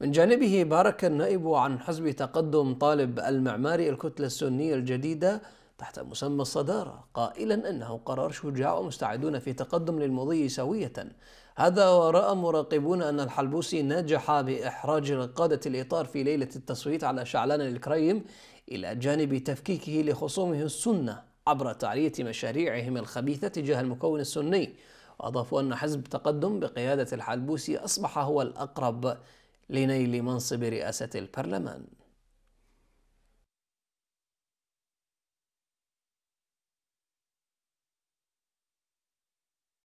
من جانبه بارك النائب عن حزب تقدم طالب المعماري الكتلة السنية الجديدة تحت مسمى الصدارة قائلا أنه قرار شجاع ومستعدون في تقدم للمضي سوية هذا ورأى مراقبون أن الحلبوسي نجح بإحراج قادة الإطار في ليلة التصويت على شعلان الكريم إلى جانب تفكيكه لخصومه السنة عبر تعرية مشاريعهم الخبيثة تجاه المكون السني وأضافوا أن حزب تقدم بقيادة الحلبوسي أصبح هو الأقرب لنيل منصب رئاسة البرلمان